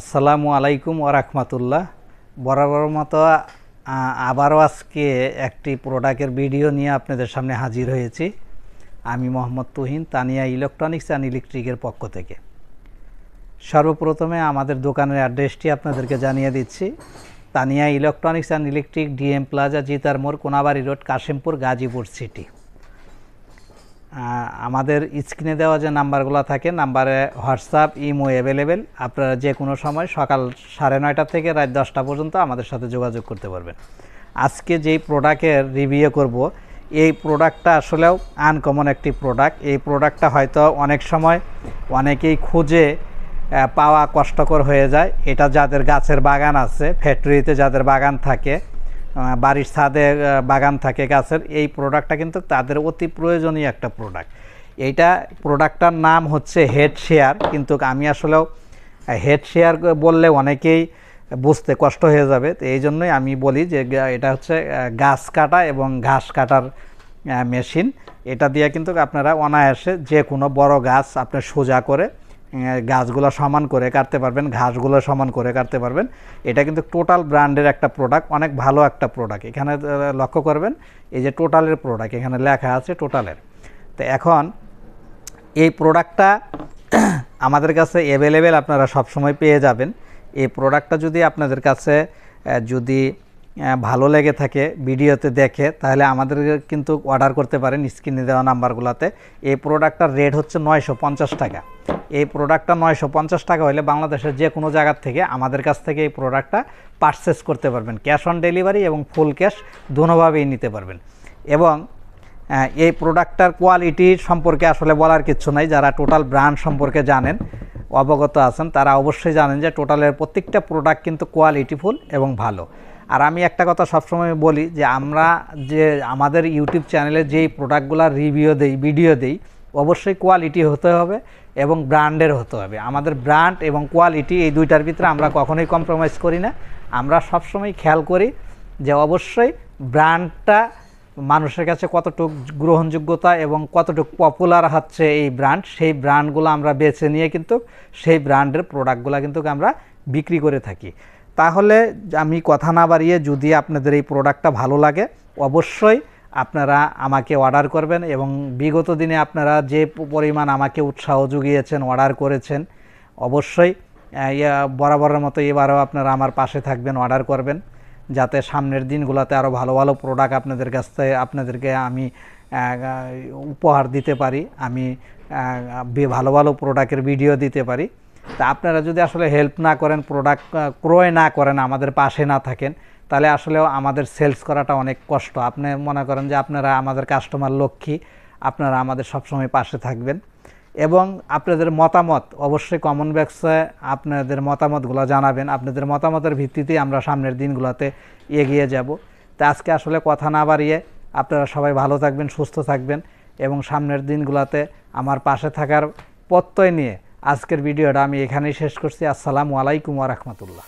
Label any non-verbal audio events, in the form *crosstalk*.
আসসালামু আলাইকুম রাহমাতুল্লাহ বরাবর মতো আবারও আজকে একটি প্রোডাক্টের ভিডিও নিয়ে আপনাদের সামনে হাজির হয়েছি আমি মোহাম্মদ তুহিন তানিয়া ইলেকট্রনিক্স অ্যান্ড ইলেকট্রিকের পক্ষ থেকে সর্বপ্রথমে আমাদের দোকানের অ্যাড্রেসটি আপনাদেরকে জানিয়ে দিচ্ছি Tania electronics and electric DM plaza জিতার মোড় কোনাবাড়ি রোড কাশিমপুর গাজীপুর সিটি আমাদের স্ক্রিনে দেওয়া যে নাম্বারগুলো থাকে নাম্বারে হোয়াটসঅ্যাপ ইমো অ্যাভেলেবেল আপনারা যে কোনো সময় সকাল সাড়ে নয়টা থেকে রাত দশটা পর্যন্ত আমাদের সাথে যোগাযোগ করতে পারবেন আজকে যেই প্রোডাক্টের রিভিউ করব এই প্রোডাক্টটা আসলেও আনকমন একটি প্রোডাক্ট এই প্রোডাক্টটা হয়তো অনেক সময় অনেকেই খুঁজে পাওয়া কষ্টকর হয়ে যায় এটা যাদের গাছের বাগান আছে ফ্যাক্টরিতে যাদের বাগান থাকে বাড়ির ছাদে বাগান থাকে গাছের এই প্রোডাক্টটা কিন্তু তাদের অতি প্রয়োজনীয় একটা প্রোডাক্ট এইটা প্রোডাক্টটার নাম হচ্ছে হেড শেয়ার কিন্তু আমি আসলেও হেড শেয়ার বললে অনেকেই বুঝতে কষ্ট হয়ে যাবে তো এই জন্যই আমি বলি যে এটা হচ্ছে গাছ কাটা এবং ঘাস কাটার মেশিন এটা দিয়ে কিন্তু আপনারা অনায়াসে যে কোনো বড় গাছ আপনার সোজা করে গাছগুলো সমান করে কাটতে পারবেন ঘাসগুলো সমান করে কাটতে পারবেন এটা কিন্তু টোটাল ব্র্যান্ডের একটা প্রোডাক্ট অনেক ভালো একটা প্রোডাক্ট এখানে লক্ষ্য করবেন এই যে টোটালের প্রোডাক্ট এখানে লেখা আছে টোটালের তো এখন এই প্রোডাক্টটা *clears throat* আমাদের কাছে অ্যাভেলেবেল আপনারা সবসময় পেয়ে যাবেন এই প্রোডাক্টটা যদি আপনাদের কাছে যদি ভালো লেগে থাকে ভিডিওতে দেখে তাহলে আমাদের কিন্তু অর্ডার করতে পারেন স্ক্রিনে দেওয়া নাম্বারগুলোতে এই প্রোডাক্টটার রেট হচ্ছে নয়শো পঞ্চাশ টাকা এই প্রোডাক্টটা নয়শো পঞ্চাশ টাকা হলে বাংলাদেশের যে কোনো জায়গার থেকে আমাদের কাছ থেকে এই প্রোডাক্টটা পারচেস করতে পারবেন ক্যাশ অন ডেলিভারি এবং ফুল ক্যাশ দুনোভাবেই নিতে পারবেন এবং এই প্রোডাক্টটার কোয়ালিটি সম্পর্কে আসলে বলার কিছু নাই যারা টোটাল ব্র্যান্ড সম্পর্কে জানেন অবগত আছেন তারা অবশ্যই জানেন যে টোটালের প্রত্যেকটা প্রোডাক্ট কিন্তু কোয়ালিটিফুল এবং ভালো আর আমি একটা কথা সবসময় বলি যে আমরা যে আমাদের ইউটিউব চ্যানেলে যেই প্রোডাক্টগুলো রিভিউ দেই ভিডিও দেই অবশ্যই কোয়ালিটি হতে হবে এবং ব্র্যান্ডের হতে হবে আমাদের ব্র্যান্ড এবং কোয়ালিটি এই দুইটার ভিতরে আমরা কখনোই কম্প্রোমাইজ করি না আমরা সবসময় খেয়াল করি যে অবশ্যই ব্র্যান্ডটা মানুষের কাছে কতটুক গ্রহণযোগ্যতা এবং কতটুক পপুলার হচ্ছে এই ব্র্যান্ড সেই ব্র্যান্ডগুলো আমরা বেছে নিয়ে কিন্তু সেই ব্র্যান্ডের প্রোডাক্টগুলো কিন্তু আমরা বিক্রি করে থাকি তাহলে আমি কথা না বাড়িয়ে যদি আপনাদের এই প্রোডাক্টটা ভালো লাগে অবশ্যই আপনারা আমাকে অর্ডার করবেন এবং বিগত দিনে আপনারা যে পরিমাণ আমাকে উৎসাহ যুগিয়েছেন অর্ডার করেছেন অবশ্যই বরাবরের মতো এবারও আপনারা আমার পাশে থাকবেন অর্ডার করবেন যাতে সামনের দিনগুলোতে আরও ভালো ভালো প্রোডাক্ট আপনাদের কাছ থেকে আপনাদেরকে আমি উপহার দিতে পারি আমি ভালো ভালো প্রোডাক্টের ভিডিও দিতে পারি তা আপনারা যদি আসলে হেল্প না করেন প্রোডাক্ট ক্রয় না করেন আমাদের পাশে না থাকেন তাহলে আসলে আমাদের সেলস করাটা অনেক কষ্ট আপনি মনে করেন যে আপনারা আমাদের কাস্টমার লক্ষ্মী আপনারা আমাদের সবসময় পাশে থাকবেন এবং আপনাদের মতামত অবশ্যই কমন ব্যাক্সে আপনাদের মতামতগুলো জানাবেন আপনাদের মতামতের ভিত্তিতেই আমরা সামনের দিনগুলোতে এগিয়ে যাব তা আজকে আসলে কথা না বাড়িয়ে আপনারা সবাই ভালো থাকবেন সুস্থ থাকবেন এবং সামনের দিনগুলোতে আমার পাশে থাকার প্রত্যয় নিয়ে আজকের ভিডিওটা আমি এখানেই শেষ করছি আসসালামু আলাইকুম রাহমাতুল্লাহ